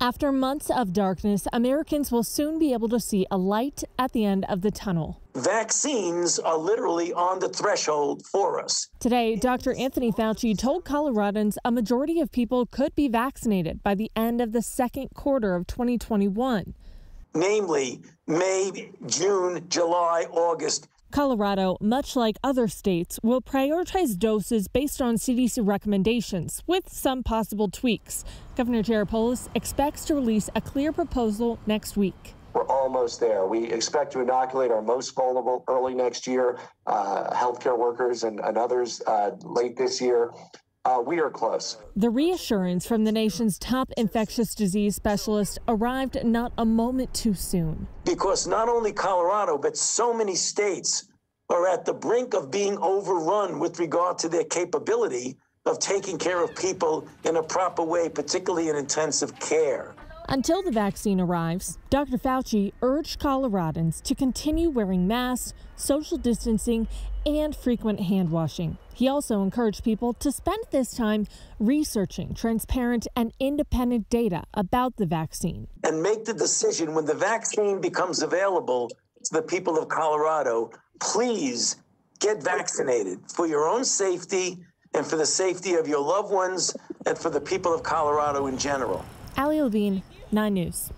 After months of darkness, Americans will soon be able to see a light at the end of the tunnel. Vaccines are literally on the threshold for us. Today, Dr. Anthony Fauci told Coloradans a majority of people could be vaccinated by the end of the second quarter of 2021. Namely, May, June, July, August, Colorado, much like other states, will prioritize doses based on CDC recommendations, with some possible tweaks. Governor Jaropoulos expects to release a clear proposal next week we're almost there. We expect to inoculate our most vulnerable early next year, uh, healthcare workers and, and others uh, late this year. Uh, we are close. The reassurance from the nation's top infectious disease specialist arrived not a moment too soon. Because not only Colorado, but so many states are at the brink of being overrun with regard to their capability of taking care of people in a proper way, particularly in intensive care. Until the vaccine arrives, Dr. Fauci urged Coloradans to continue wearing masks, social distancing, and frequent hand washing. He also encouraged people to spend this time researching transparent and independent data about the vaccine. And make the decision when the vaccine becomes available to the people of Colorado please get vaccinated for your own safety and for the safety of your loved ones and for the people of Colorado in general. Ali Levine, 9 News.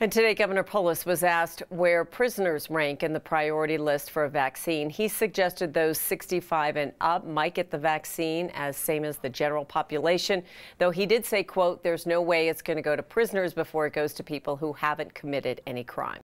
And today, Governor Polis was asked where prisoners rank in the priority list for a vaccine. He suggested those 65 and up might get the vaccine as same as the general population, though he did say, quote, there's no way it's going to go to prisoners before it goes to people who haven't committed any crime.